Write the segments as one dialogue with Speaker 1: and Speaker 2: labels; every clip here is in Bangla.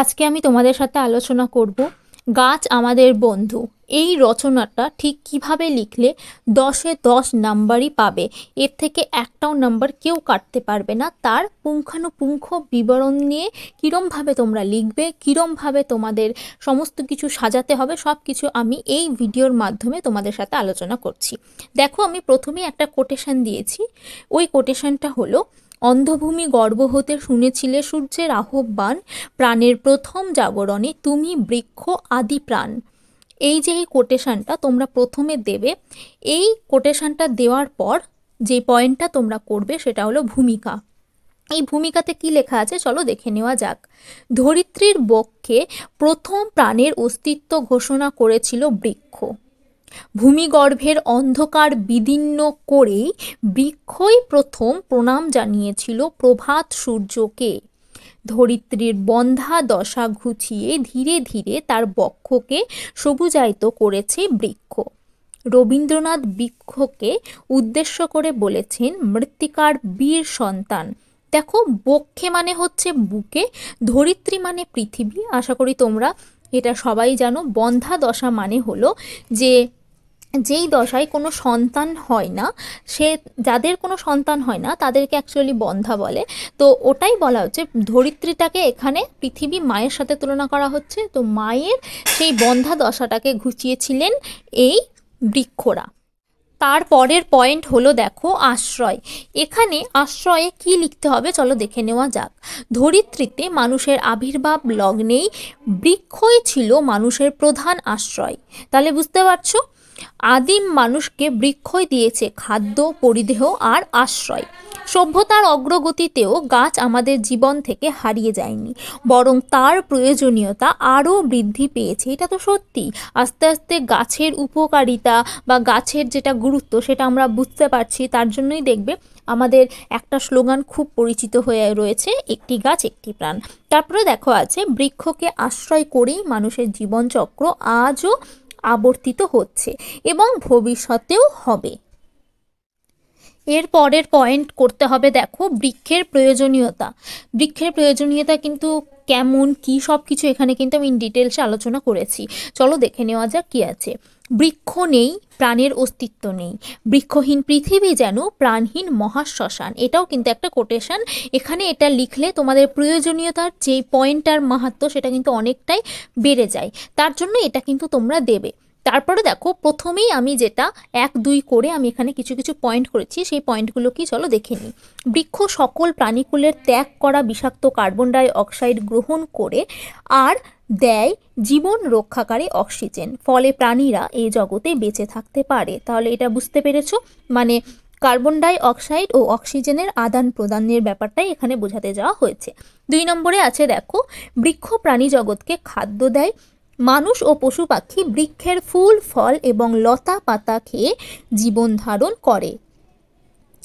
Speaker 1: আজকে আমি তোমাদের সাথে আলোচনা করব গাছ আমাদের বন্ধু এই রচনাটা ঠিক কিভাবে লিখলে দশে দশ নাম্বারই পাবে এর থেকে একটাও নাম্বার কেউ কাটতে পারবে না তার পুঙ্খানুপুঙ্খ বিবরণ নিয়ে কীরমভাবে তোমরা লিখবে কীরমভাবে তোমাদের সমস্ত কিছু সাজাতে হবে সব কিছু আমি এই ভিডিওর মাধ্যমে তোমাদের সাথে আলোচনা করছি দেখো আমি প্রথমে একটা কোটেশন দিয়েছি ওই কোটেশনটা হলো অন্ধভূমি গর্ব হতে শুনেছিলে সূর্যের আহ্বান প্রাণের প্রথম জাগরণে তুমি বৃক্ষ আদি প্রাণ এই যে এই কোটেশানটা তোমরা প্রথমে দেবে এই কোটেশানটা দেওয়ার পর যে পয়েন্টটা তোমরা করবে সেটা হলো ভূমিকা এই ভূমিকাতে কি লেখা আছে চলো দেখে নেওয়া যাক ধরিত্রীর বক্ষে প্রথম প্রাণের অস্তিত্ব ঘোষণা করেছিল বৃক্ষ ভূমিগর্ভের অন্ধকার বিদীর্ণ করে বৃক্ষই প্রথম প্রণাম জানিয়েছিল প্রভাত সূর্যকে ধরিত্রীর বন্ধা দশা ঘুচিয়ে ধীরে ধীরে তার বক্ষকে সবুজায়িত করেছে বৃক্ষ রবীন্দ্রনাথ বৃক্ষকে উদ্দেশ্য করে বলেছেন মৃত্তিকার বীর সন্তান দেখো বক্ষে মানে হচ্ছে বুকে ধরিত্রী মানে পৃথিবী আশা করি তোমরা এটা সবাই জানো বন্ধা দশা মানে হলো যে যেই দশায় কোনো সন্তান হয় না সে যাদের কোনো সন্তান হয় না তাদেরকে অ্যাকচুয়ালি বন্ধা বলে তো ওটাই বলা হচ্ছে ধরিত্রীটাকে এখানে পৃথিবী মায়ের সাথে তুলনা করা হচ্ছে তো মায়ের সেই বন্ধা দশাটাকে ঘুচিয়েছিলেন এই বৃক্ষরা তার পরের পয়েন্ট হলো দেখো আশ্রয় এখানে আশ্রয়ে কি লিখতে হবে চলো দেখে নেওয়া যাক ধরিত্রীতে মানুষের আবির্ভাব লগ্নেই বৃক্ষই ছিল মানুষের প্রধান আশ্রয় তাহলে বুঝতে পারছো আদিম মানুষকে বৃক্ষই দিয়েছে খাদ্য পরিদেহ আর আশ্রয় সভ্যতার অগ্রগতিতেও গাছ আমাদের জীবন থেকে হারিয়ে যায়নি বরং তার প্রয়োজনীয়তা আরও বৃদ্ধি পেয়েছে এটা তো সত্যি আস্তে আস্তে গাছের উপকারিতা বা গাছের যেটা গুরুত্ব সেটা আমরা বুঝতে পারছি তার জন্যই দেখবে আমাদের একটা স্লোগান খুব পরিচিত হয়ে রয়েছে একটি গাছ একটি প্রাণ তারপরে দেখো আছে বৃক্ষকে আশ্রয় করেই মানুষের জীবনচক্র আজও আবর্তিত হচ্ছে এবং ভবিষ্যতেও হবে এর পরের পয়েন্ট করতে হবে দেখো বৃক্ষের প্রয়োজনীয়তা বৃক্ষের প্রয়োজনীয়তা কিন্তু কেমন কি সব কিছু এখানে কিন্তু আমি ইন ডিটেলসে আলোচনা করেছি চলো দেখে নেওয়া যাক কী আছে বৃক্ষ নেই প্রাণের অস্তিত্ব নেই বৃক্ষহীন পৃথিবী যেন প্রাণহীন মহাশ্মশান এটাও কিন্তু একটা কোটেশন এখানে এটা লিখলে তোমাদের প্রয়োজনীয়তার যে পয়েন্টটার মাহাত্ম সেটা কিন্তু অনেকটাই বেড়ে যায় তার জন্য এটা কিন্তু তোমরা দেবে তারপরে দেখো প্রথমেই আমি যেটা এক দুই করে আমি এখানে কিছু কিছু পয়েন্ট করেছি সেই পয়েন্টগুলো কি চলো দেখে নিই বৃক্ষ সকল প্রাণীকুলের ত্যাগ করা বিষাক্ত কার্বন ডাই অক্সাইড গ্রহণ করে আর দেয় জীবন রক্ষাকারী অক্সিজেন ফলে প্রাণীরা এই জগতে বেঁচে থাকতে পারে তাহলে এটা বুঝতে পেরেছ মানে কার্বন ডাই অক্সাইড ও অক্সিজেনের আদান প্রদানের ব্যাপারটাই এখানে বোঝাতে যাওয়া হয়েছে দুই নম্বরে আছে দেখো বৃক্ষ প্রাণী জগৎকে খাদ্য দেয় মানুষ ও পশু পাখি বৃক্ষের ফুল ফল এবং লতা পাতা খেয়ে জীবন ধারণ করে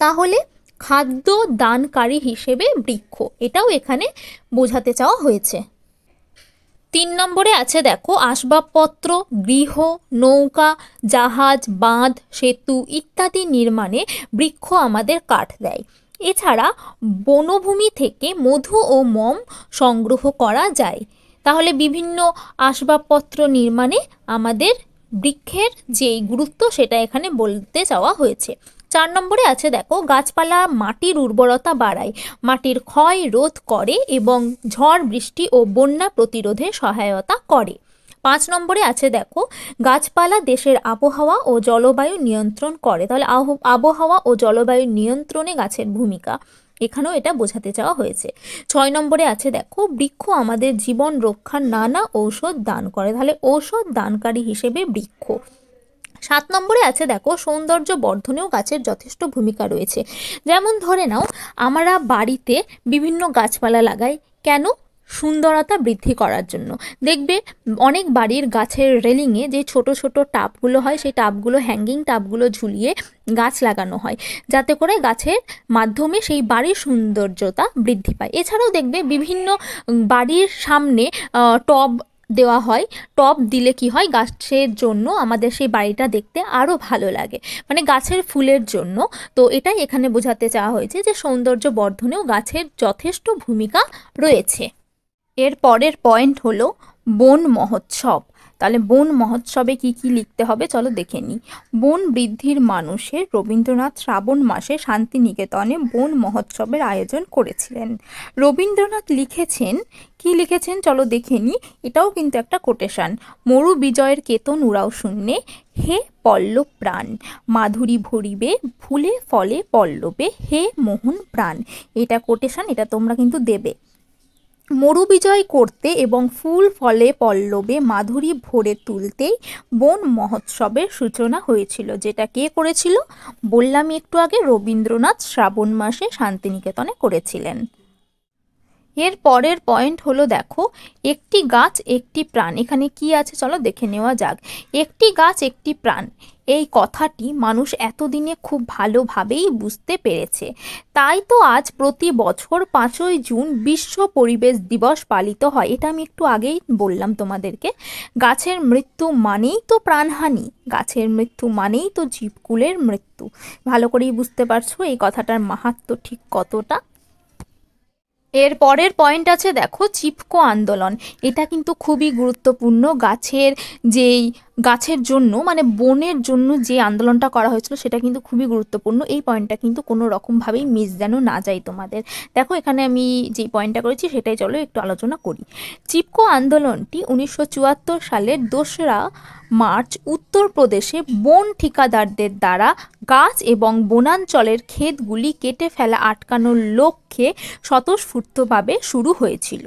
Speaker 1: তাহলে খাদ্য দানকারী হিসেবে বৃক্ষ এটাও এখানে বোঝাতে চাওয়া হয়েছে তিন নম্বরে আছে দেখো আসবাবপত্র গৃহ নৌকা জাহাজ বাঁধ সেতু ইত্যাদি নির্মাণে বৃক্ষ আমাদের কাঠ দেয় এছাড়া বনভূমি থেকে মধু ও মম সংগ্রহ করা যায় তাহলে বিভিন্ন আসবাবপত্র নির্মাণে আমাদের বৃক্ষের যেই গুরুত্ব সেটা এখানে বলতে চাওয়া হয়েছে চার নম্বরে আছে দেখো গাছপালা মাটির উর্বরতা বাড়ায় মাটির ক্ষয় রোধ করে এবং ঝড় বৃষ্টি ও বন্যা প্রতিরোধে সহায়তা করে পাঁচ নম্বরে আছে দেখো গাছপালা দেশের আবহাওয়া ও জলবায়ু নিয়ন্ত্রণ করে তাহলে আবহাওয়া ও জলবায়ু নিয়ন্ত্রণে গাছের ভূমিকা এখানেও এটা বোঝাতে চাওয়া হয়েছে ছয় নম্বরে আছে দেখো বৃক্ষ আমাদের জীবন রক্ষার নানা ঔষধ দান করে তাহলে ঔষধ দানকারী হিসেবে বৃক্ষ সাত নম্বরে আছে দেখো সৌন্দর্য বর্ধনেও গাছের যথেষ্ট ভূমিকা রয়েছে যেমন ধরে নাও আমরা বাড়িতে বিভিন্ন গাছপালা লাগাই কেন সুন্দরতা বৃদ্ধি করার জন্য দেখবে অনেক বাড়ির গাছের রেলিংয়ে যে ছোট ছোট টাপগুলো হয় সেই টাপগুলো হ্যাঙ্গিং টাপগুলো ঝুলিয়ে গাছ লাগানো হয় যাতে করে গাছের মাধ্যমে সেই বাড়ির সৌন্দর্যতা বৃদ্ধি পায় এছাড়াও দেখবে বিভিন্ন বাড়ির সামনে টব দেওয়া হয় টপ দিলে কি হয় গাছের জন্য আমাদের সেই বাড়িটা দেখতে আরও ভালো লাগে মানে গাছের ফুলের জন্য তো এটাই এখানে বোঝাতে চাওয়া হয়েছে যে সৌন্দর্য বর্ধনেও গাছের যথেষ্ট ভূমিকা রয়েছে এর পরের পয়েন্ট হলো বন মহোৎসব তাহলে বন মহোৎসবে কি কি লিখতে হবে চলো দেখে নিই বন বৃদ্ধির মানুষে রবীন্দ্রনাথ শ্রাবণ মাসে শান্তিনিকেতনে বন মহোৎসবের আয়োজন করেছিলেন রবীন্দ্রনাথ লিখেছেন কি লিখেছেন চলো দেখে নিই এটাও কিন্তু একটা কোটেশান মরু বিজয়ের কেতন উড়াও শূন্যে হে পল্লব প্রাণ মাধুরী ভরিবে ফুলে ফলে পল্লবে হে মোহন প্রাণ এটা কোটেশান এটা তোমরা কিন্তু দেবে মরু বিজয় করতে এবং ফুল ফলে পল্লবে মাধুরী ভরে তুলতেই বন মহোৎসবের সূচনা হয়েছিল যেটা কে করেছিল বললামই একটু আগে রবীন্দ্রনাথ শ্রাবণ মাসে শান্তিনিকেতনে করেছিলেন এর পরের পয়েন্ট হলো দেখো একটি গাছ একটি প্রাণ এখানে কি আছে চলো দেখে নেওয়া যাক একটি গাছ একটি প্রাণ এই কথাটি মানুষ এতদিনে খুব ভালোভাবেই বুঝতে পেরেছে তাই তো আজ প্রতি বছর পাঁচই জুন বিশ্ব পরিবেশ দিবস পালিত হয় এটা আমি একটু আগেই বললাম তোমাদেরকে গাছের মৃত্যু মানেই তো প্রাণহানি গাছের মৃত্যু মানেই তো জীবকুলের মৃত্যু ভালো করেই বুঝতে পারছো এই কথাটার মাহাত্ম ঠিক কতটা এর পরের পয়েন্ট আছে দেখো চিপকো আন্দোলন এটা কিন্তু খুবই গুরুত্বপূর্ণ গাছের যেই গাছের জন্য মানে বনের জন্য যে আন্দোলনটা করা হয়েছিল সেটা কিন্তু খুবই গুরুত্বপূর্ণ এই পয়েন্টটা কিন্তু কোনো রকমভাবেই মিস যেন না যায় তোমাদের দেখো এখানে আমি যে পয়েন্টটা করেছি সেটাই চলো একটু আলোচনা করি চিপকো আন্দোলনটি উনিশশো সালের দোসরা মার্চ উত্তরপ্রদেশে বন ঠিকাদারদের দ্বারা গাছ এবং বনাঞ্চলের ক্ষেতগুলি কেটে ফেলা আটকানোর লক্ষ্যে স্বতঃস্ফূর্তভাবে শুরু হয়েছিল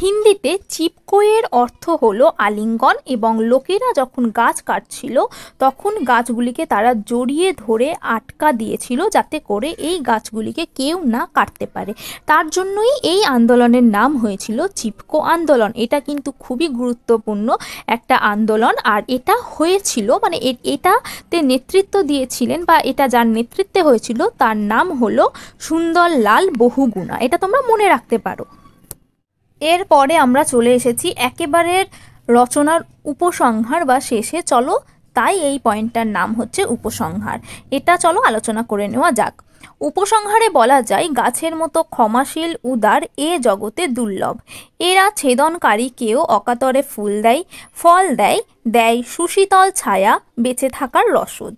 Speaker 1: হিন্দিতে চিপকোয়ের অর্থ হলো আলিঙ্গন এবং লোকেরা যখন গাছ কাটছিল তখন গাছগুলিকে তারা জড়িয়ে ধরে আটকা দিয়েছিল যাতে করে এই গাছগুলিকে কেউ না কাটতে পারে তার জন্যই এই আন্দোলনের নাম হয়েছিল চিপকো আন্দোলন এটা কিন্তু খুবই গুরুত্বপূর্ণ একটা আন্দোলন আর এটা হয়েছিল মানে এটাতে নেতৃত্ব দিয়েছিলেন বা এটা যার নেতৃত্বে হয়েছিল তার নাম হলো সুন্দরলাল বহুগুণা এটা তোমরা মনে রাখতে পারো এরপরে আমরা চলে এসেছি একেবারে রচনার উপসংহার বা শেষে চলো তাই এই পয়েন্টটার নাম হচ্ছে উপসংহার এটা চলো আলোচনা করে নেওয়া যাক উপসংহারে বলা যায় গাছের মতো ক্ষমাশীল উদার এ জগতে দুর্লভ এরা ছেদনকারীকেও অকাতরে ফুল দেয় ফল দেয় দেয় সুশীতল ছায়া বেঁচে থাকার রসদ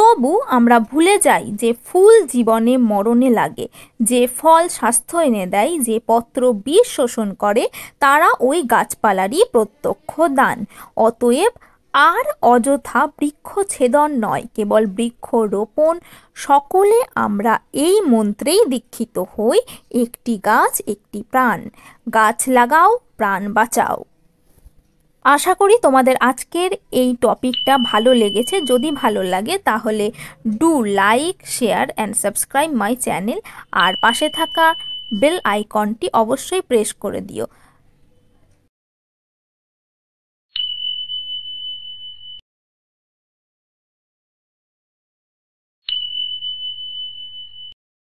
Speaker 1: তবু আমরা ভুলে যাই যে ফুল জীবনে মরণে লাগে যে ফল স্বাস্থ্য এনে দেয় যে পত্র বিষ শোষণ করে তারা ওই গাছপালারই প্রত্যক্ষ দান অতএব আর অযথা বৃক্ষ ছেদন নয় কেবল বৃক্ষ রোপণ সকলে আমরা এই মন্ত্রেই দীক্ষিত হই একটি গাছ একটি প্রাণ গাছ লাগাও প্রাণ বাঁচাও আশা করি তোমাদের আজকের এই টপিকটা ভালো লেগেছে যদি ভালো লাগে তাহলে do like share and subscribe my channel আর পাশে থাকা বেল আইকনটি অবশ্যই প্রেস করে দিও